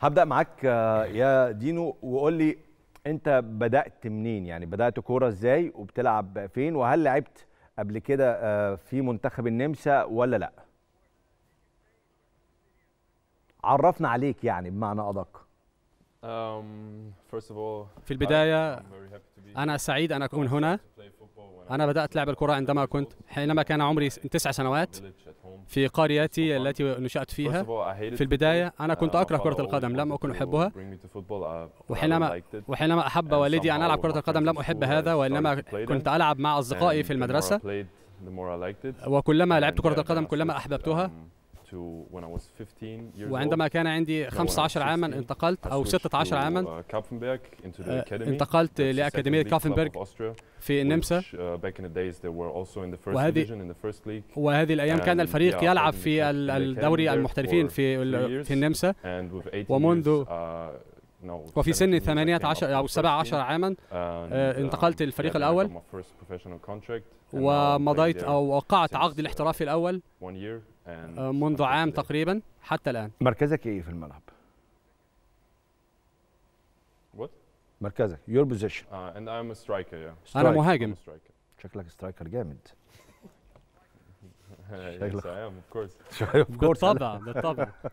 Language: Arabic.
هبدا معاك آه، يا دينو وقول لي انت بدات منين يعني بدات كوره ازاي وبتلعب فين وهل لعبت قبل كده آه، في منتخب النمسا ولا لا عرفنا عليك يعني بمعنى ادق um, في البداية أنا سعيد أن أكون هنا أنا بدأت لعب الكرة عندما كنت حينما كان عمري تسع سنوات في قريتي التي نشأت فيها في البداية أنا كنت أكره كرة القدم لم أكن أحبها وحينما وحينما أحب والدي أن ألعب كرة القدم لم أحب هذا وإنما كنت ألعب مع أصدقائي في المدرسة وكلما لعبت كرة uh, القدم كلما أحببتها um, وعندما كان عندي 15 عاما انتقلت أو 16 عاما uh, آه، انتقلت لأكاديمية كافنبرغ في النمسا uh, وهذه وهذه الأيام كان الفريق يلعب في الدوري المحترفين في في النمسا ومنذ uh, وفي سن 18 أو 17 عاما آه، انتقلت للفريق الأول ومضيت أو وقعت عقد الاحترافي الأول آه، آه، منذ عام تقريبا حتى الان مركزك ايه في الملعب؟ What? مركزك your position uh, and I'm a striker yeah striker. انا مهاجم شكلك سترايكر جامد شكلك yes I am of course بالطبع بالطبع